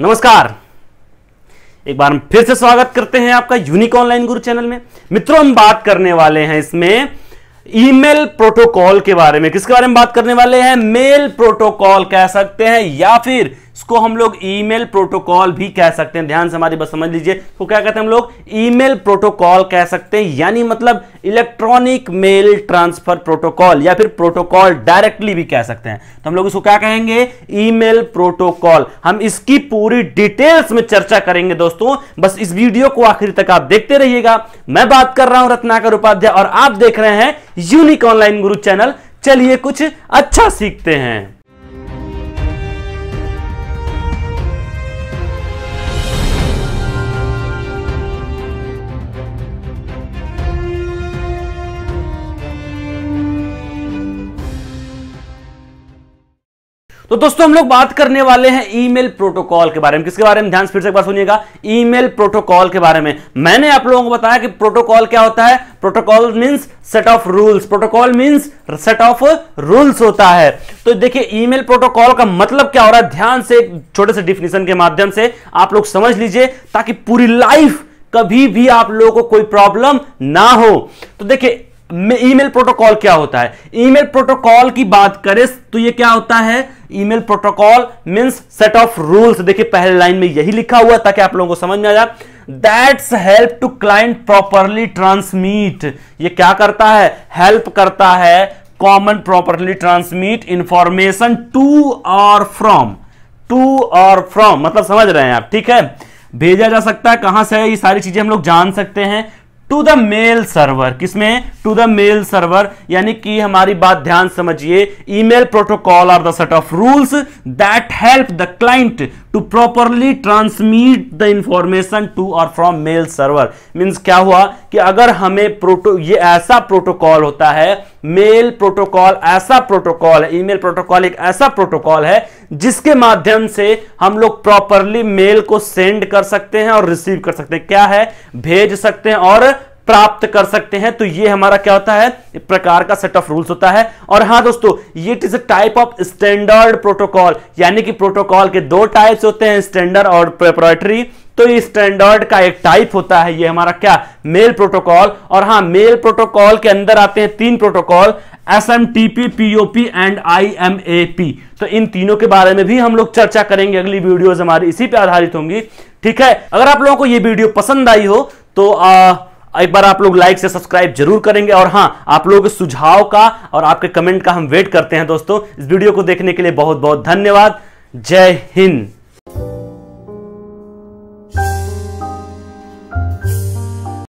नमस्कार एक बार हम फिर से स्वागत करते हैं आपका यूनिक ऑनलाइन गुरु चैनल में मित्रों हम बात करने वाले हैं इसमें ईमेल प्रोटोकॉल के बारे में किसके बारे में बात करने वाले हैं मेल प्रोटोकॉल कह सकते हैं या फिर इसको हम लोग ईमेल प्रोटोकॉल भी कह सकते हैं ध्यान से हमारी बस समझ लीजिए तो क्या कहते हैं हम लोग ईमेल प्रोटोकॉल कह सकते हैं यानी मतलब इलेक्ट्रॉनिक मेल ट्रांसफर प्रोटोकॉल या फिर प्रोटोकॉल डायरेक्टली भी कह सकते हैं तो हम लोग इसको क्या कहेंगे ईमेल प्रोटोकॉल हम इसकी पूरी डिटेल्स में चर्चा करेंगे दोस्तों बस इस वीडियो को आखिर तक आप देखते रहिएगा मैं बात कर रहा हूं रत्नाकर उपाध्याय और आप देख रहे हैं यूनिक ऑनलाइन गुरु चैनल चलिए कुछ अच्छा सीखते हैं तो दोस्तों हम लोग बात करने वाले हैं ईमेल प्रोटोकॉल के बारे में किसके बारे में ध्यान फिर से एक बार सुनिएगा ईमेल प्रोटोकॉल के बारे में मैंने आप लोगों को बताया कि प्रोटोकॉल क्या होता है protocol means set of rules protocol means set of rules होता है तो देखिए ईमेल प्रोटोकॉल का मतलब क्या हो रहा है ध्यान से एक छोटे से डिफिनेशन के माध्यम से आप लोग समझ लीजिए ताकि पूरी लाइफ कभी भी आप लोगों को कोई प्रॉब्लम ना हो तो देखिए ईमेल प्रोटोकॉल क्या होता है ईमेल प्रोटोकॉल की बात करें तो ये क्या होता है email protocol means set of rules देखिए पहले लाइन में यही लिखा हुआ ताकि आप लोगों को समझ में आ जाए that's help to client properly transmit ये क्या करता है हेल्प करता है common properly transmit information to और फ्रॉम टू और फ्रॉम मतलब समझ रहे हैं आप ठीक है भेजा जा सकता है कहां से ये सारी चीजें हम लोग जान सकते हैं टू द मेल सर्वर किसमें टू द मेल सर्वर यानी कि हमारी बात ध्यान समझिए email protocol are the set of rules that help the client to properly transmit the information to और फ्रॉम मेल सर्वर मींस क्या हुआ कि अगर हमें प्रोटो ये ऐसा प्रोटोकॉल होता है मेल प्रोटोकॉल ऐसा प्रोटोकॉल है ईमेल प्रोटोकॉल एक ऐसा प्रोटोकॉल है जिसके माध्यम से हम लोग प्रॉपरली मेल को सेंड कर सकते हैं और रिसीव कर सकते हैं क्या है भेज सकते हैं और प्राप्त कर सकते हैं तो ये हमारा क्या होता है प्रकार का सेट ऑफ रूल्स होता है और हाँ दोस्तों ये it is a type of standard protocol यानी कि प्रोटोकॉल के दो टाइप्स होते हैं स्टैंडर्ड और प्रेपरेटरी तो ये स्टैंडर्ड का एक टाइप होता है ये हमारा क्या मेल प्रोटोकॉल और हाँ मेल प्रोटोकॉल के अंदर आते हैं तीन protocol S M T P POP and I M A P तो इन तीनों के बारे में भी हम लोग चर्चा करेंगे अगली वीडियोज हमारी इसी पे आधारित होंगी ठीक है अगर आप लोगों को ये वीडियो पसंद आई हो तो आ, एक बार आप लोग लाइक से सब्सक्राइब जरूर करेंगे और हाँ आप लोगों के सुझाव का और आपके कमेंट का हम वेट करते हैं दोस्तों इस वीडियो को देखने के लिए बहुत बहुत धन्यवाद जय हिंद